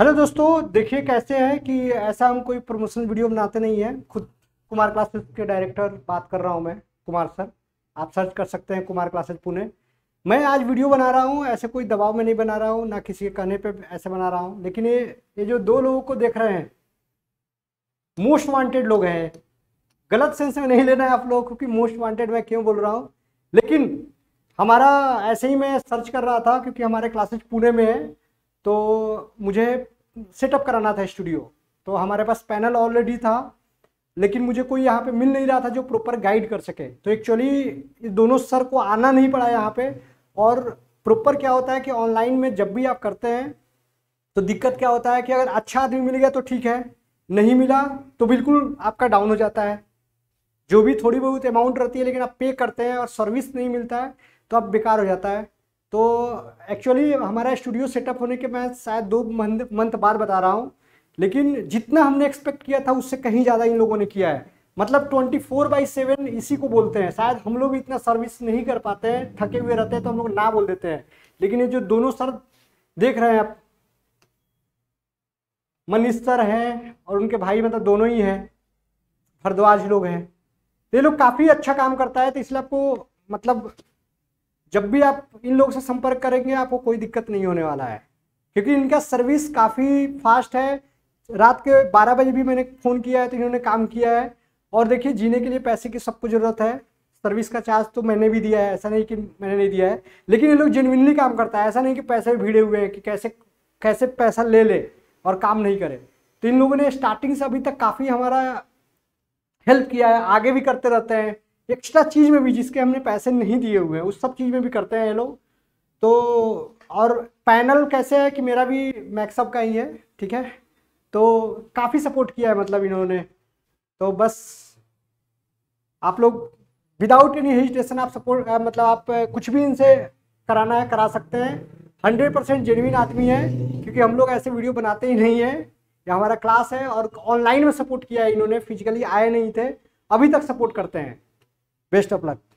hello दोस्तों देखिए कैसे है कि ऐसा हम कोई प्रमोशन वीडियो बनाते नहीं है खुद कुमार क्लासेस के डायरेक्टर बात कर रहा हूं मैं कुमार सर आप सर्च कर सकते हैं कुमार क्लासेस पुणे मैं आज वीडियो बना रहा हूं ऐसे कोई दबाव में नहीं बना रहा हूं ना किसी के कहने पे ऐसे बना रहा हूं लेकिन ये ये जो दो लोगों को देख रहे हैं मोस्ट वांटेड लोग हैं गलत सेंस में नहीं लेना है आप लोगों को कि मोस्ट वांटेड मैं क्यों बोल रहा हूँ लेकिन हमारा ऐसे ही मैं सर्च कर रहा था क्योंकि हमारे क्लासेज पुणे में है तो मुझे सेटअप कराना था स्टूडियो तो हमारे पास पैनल ऑलरेडी था लेकिन मुझे कोई यहाँ पे मिल नहीं रहा था जो प्रॉपर गाइड कर सके तो एक्चुअली दोनों सर को आना नहीं पड़ा यहाँ पे और प्रॉपर क्या होता है कि ऑनलाइन में जब भी आप करते हैं तो दिक्कत क्या होता है कि अगर अच्छा आदमी मिल गया तो ठीक है नहीं मिला तो बिल्कुल आपका डाउन हो जाता है जो भी थोड़ी बहुत अमाउंट रहती है लेकिन आप पे करते हैं और सर्विस नहीं मिलता है तो आप बेकार हो जाता है तो एक्चुअली हमारा स्टूडियो सेटअप होने के मैं शायद दो मंथ मंथ बाद बता रहा हूँ लेकिन जितना हमने एक्सपेक्ट किया था उससे कहीं ज़्यादा इन लोगों ने किया है मतलब 24 फोर बाई सेवन इसी को बोलते हैं शायद हम लोग इतना सर्विस नहीं कर पाते हैं थके हुए रहते हैं तो हम लोग ना बोल देते हैं लेकिन ये जो दोनों सर देख रहे हैं आप मनीष सर हैं और उनके भाई मतलब दोनों ही हैं भरद्वाज लोग हैं ये लोग काफ़ी अच्छा काम करता है तो इसलिए आपको मतलब जब भी आप इन लोग से संपर्क करेंगे आपको कोई दिक्कत नहीं होने वाला है क्योंकि इनका सर्विस काफ़ी फास्ट है रात के 12 बजे भी मैंने फ़ोन किया है तो इन्होंने काम किया है और देखिए जीने के लिए पैसे की सबको ज़रूरत है सर्विस का चार्ज तो मैंने भी दिया है ऐसा नहीं कि मैंने नहीं दिया है लेकिन ये लोग जेनविनली काम करता है ऐसा नहीं कि पैसे भीड़े हुए हैं कि कैसे कैसे पैसा ले ले और काम नहीं करे तो इन लोगों ने स्टार्टिंग से अभी तक काफ़ी हमारा हेल्प किया है आगे भी करते रहते हैं एक्स्ट्रा चीज़ में भी जिसके हमने पैसे नहीं दिए हुए हैं उस सब चीज़ में भी करते हैं ये लोग तो और पैनल कैसे है कि मेरा भी मैक्सअप का ही है ठीक है तो काफ़ी सपोर्ट किया है मतलब इन्होंने तो बस आप लोग विदाउट एनी हेजिटेशन आप सपोर्ट मतलब आप कुछ भी इनसे कराना है करा सकते हैं हंड्रेड परसेंट जेनविन आदमी है क्योंकि हम लोग ऐसे वीडियो बनाते ही नहीं हैं ये हमारा क्लास है और ऑनलाइन में सपोर्ट किया है इन्होंने फिजिकली आए नहीं थे अभी तक सपोर्ट करते हैं बेस्ट ऑफ लक